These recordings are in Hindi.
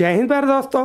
जय हिंद प्यारे दोस्तों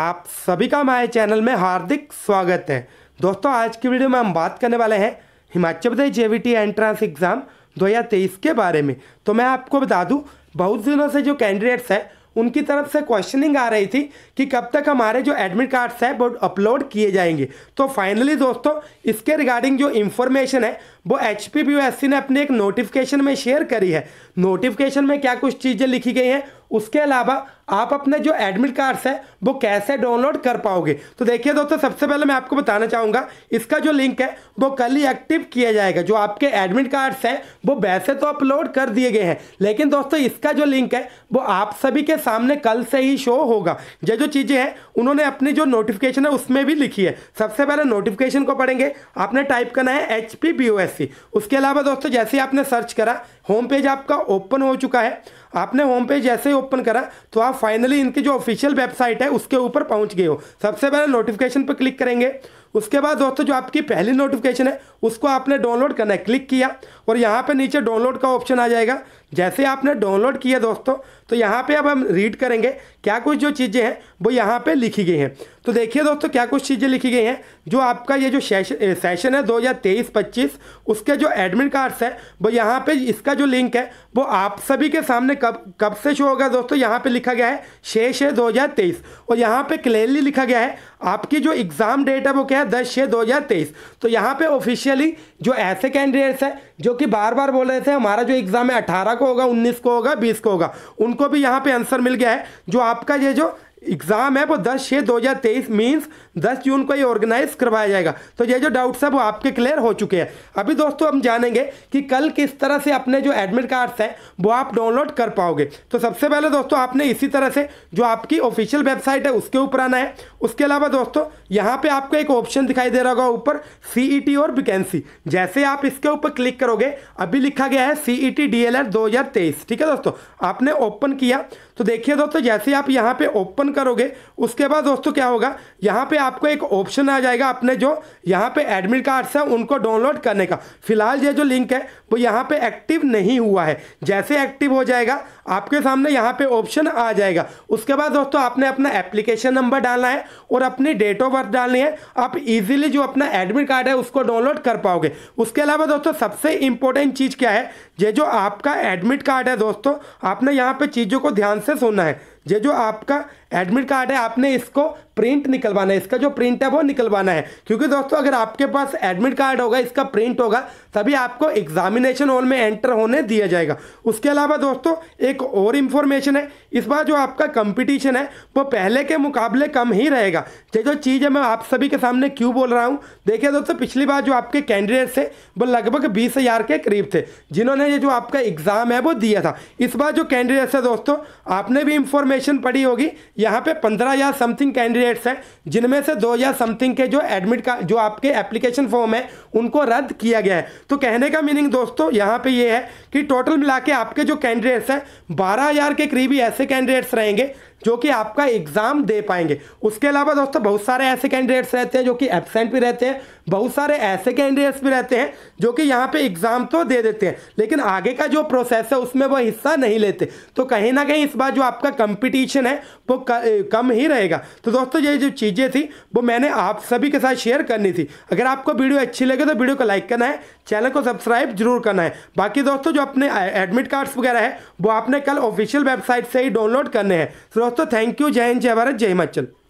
आप सभी का हमारे चैनल में हार्दिक स्वागत है दोस्तों आज की वीडियो में हम बात करने वाले हैं Himachal Pradesh JVT entrance exam 2023 के बारे में तो मैं आपको बता दूं बहुत दिनों से जो कैंडिडेट्स हैं उनकी तरफ से क्वेश्चनिंग आ रही थी कि कब तक हमारे जो एडमिट कार्ड्स हैं वो अपलोड किए जाएंगे तो फाइनली दोस्तों इसके रिगार्डिंग जो इन्फॉर्मेशन है वो एच ने अपने एक नोटिफिकेशन में शेयर करी है नोटिफिकेशन में क्या कुछ चीज़ें लिखी गई हैं उसके अलावा आप अपने जो एडमिट कार्ड्स है वो कैसे डाउनलोड कर पाओगे तो देखिए दोस्तों सबसे पहले मैं आपको बताना चाहूँगा इसका जो लिंक है वो कल ही एक्टिव किया जाएगा जो आपके एडमिट कार्ड्स हैं वो वैसे तो अपलोड कर दिए गए हैं लेकिन दोस्तों इसका जो लिंक है वो आप सभी के सामने कल से ही शो होगा ये जो चीज़ें हैं उन्होंने अपनी जो नोटिफिकेशन है उसमें भी लिखी है सबसे पहले नोटिफिकेशन को पढ़ेंगे आपने टाइप करना है एच पी उसके अलावा दोस्तों जैसे ही आपने सर्च करा होम पेज आपका ओपन हो चुका है आपने होम पेज जैसे ओपन करा तो आप फाइनली इनकी जो ऑफिशियल वेबसाइट है उसके ऊपर पहुंच गए हो सबसे पहले नोटिफिकेशन पर क्लिक करेंगे उसके बाद दोस्तों जो आपकी पहली नोटिफिकेशन है उसको आपने डाउनलोड करना है क्लिक किया और यहाँ पे नीचे डाउनलोड का ऑप्शन आ जाएगा जैसे आपने डाउनलोड किया दोस्तों तो यहाँ पे अब हम रीड करेंगे क्या कुछ जो चीज़ें हैं वो यहाँ पे लिखी गई हैं तो देखिए दोस्तों क्या कुछ चीज़ें लिखी गई हैं जो आपका ये जो सेशन है दो हज़ार तेईस पच्चीस उसके जो एडमिट कार्ड्स है वो यहाँ पे इसका जो लिंक है वो आप सभी के सामने कब कब से शो होगा दोस्तों यहाँ पे लिखा गया है शेष है दो और यहाँ पे क्लियरली लिखा गया है आपकी जो एग्ज़ाम डेट है वो क्या क्या है दस छः दो हज़ार तेईस तो यहाँ पे ऑफिशियली जो ऐसे कैंडिडेट्स हैं जो कि बार बार बोल रहे थे हमारा जो एग्ज़ाम है अठारह को होगा उन्नीस को होगा बीस को होगा उनको भी यहाँ पे आंसर मिल गया है जो आपका ये जो एग्ज़ाम है वो 10 छः 2023 मीन्स दस जून को ये ऑर्गेनाइज करवाया जाएगा तो ये जो डाउट्स है वो आपके क्लियर हो चुके हैं अभी दोस्तों हम जानेंगे कि कल किस तरह से अपने जो एडमिट कार्ड्स हैं वो आप डाउनलोड कर पाओगे तो सबसे पहले दोस्तों आपने इसी तरह से जो आपकी ऑफिशियल वेबसाइट है उसके ऊपर आना है उसके अलावा दोस्तों यहाँ पर आपको एक ऑप्शन दिखाई दे रहा होगा ऊपर सी e और वैकेंसी जैसे आप इसके ऊपर क्लिक करोगे अभी लिखा गया है e सी ई ठीक है दोस्तों आपने ओपन किया तो देखिए दोस्तों जैसे आप यहाँ पे ओपन करोगे उसके बाद दोस्तों क्या होगा यहाँ पे आपको एक ऑप्शन आ जाएगा अपने जो यहाँ पे एडमिट कार्ड्स हैं उनको डाउनलोड करने का फिलहाल ये जो लिंक है वो यहाँ पे एक्टिव नहीं हुआ है जैसे एक्टिव हो जाएगा आपके सामने यहाँ पे ऑप्शन आ जाएगा उसके बाद दोस्तों आपने अपना एप्लीकेशन नंबर डालना है और अपनी डेट ऑफ बर्थ डालनी है आप इजीली जो अपना एडमिट कार्ड है उसको डाउनलोड कर पाओगे उसके अलावा दोस्तों सबसे इंपॉर्टेंट चीज़ क्या है ये जो आपका एडमिट कार्ड है दोस्तों आपने यहाँ पे चीज़ों को ध्यान सक्सेस होना है ये जो आपका एडमिट कार्ड है आपने इसको प्रिंट निकलवाना है इसका जो प्रिंट है वो निकलवाना है क्योंकि दोस्तों अगर आपके पास एडमिट कार्ड होगा इसका प्रिंट होगा तभी आपको एग्जामिनेशन हॉल में एंटर होने दिया जाएगा उसके अलावा दोस्तों एक और इन्फॉर्मेशन है इस बार जो आपका कंपटीशन है वो पहले के मुकाबले कम ही रहेगा ये जो चीज़ है मैं आप सभी के सामने क्यों बोल रहा हूँ देखिए दोस्तों पिछली बार जो आपके कैंडिडेट्स थे वो लगभग बीस हज़ार के करीब थे जिन्होंने ये जो आपका एग्ज़ाम है वो दिया था इस बार जो कैंडिडेट्स है दोस्तों आपने भी इंफॉर्मेशन पढ़ी होगी यहाँ पे पंद्रह या समथिंग कैंडिडेट्स हैं जिनमें से दो या समथिंग के जो एडमिट का जो आपके एप्लीकेशन फॉर्म है उनको रद्द किया गया है तो कहने का मीनिंग दोस्तों यहाँ पे ये है कि टोटल मिला के आपके जो कैंडिडेट्स हैं बारह हजार के करीबी ऐसे कैंडिडेट्स रहेंगे जो कि आपका एग्ज़ाम दे पाएंगे उसके अलावा दोस्तों बहुत सारे ऐसे कैंडिडेट्स रहते हैं जो कि एबसेंट भी रहते हैं बहुत सारे ऐसे कैंडिडेट्स भी रहते हैं जो कि यहाँ पे एग्ज़ाम तो दे देते हैं लेकिन आगे का जो प्रोसेस है उसमें वो हिस्सा नहीं लेते तो कहीं ना कहीं इस बार जो आपका कंपटीशन है वो कम ही रहेगा तो दोस्तों ये जो चीज़ें थी वो मैंने आप सभी के साथ शेयर करनी थी अगर आपको वीडियो अच्छी लगे तो वीडियो को लाइक करना है चैनल को सब्सक्राइब जरूर करना है बाकी दोस्तों जो अपने एडमिट कार्ड्स वगैरह है वो आपने कल ऑफिशियल वेबसाइट से ही डाउनलोड करने हैं तो दोस्तों दोस्तों थैंक यू जय हिंद जय भारत जय हिमाचल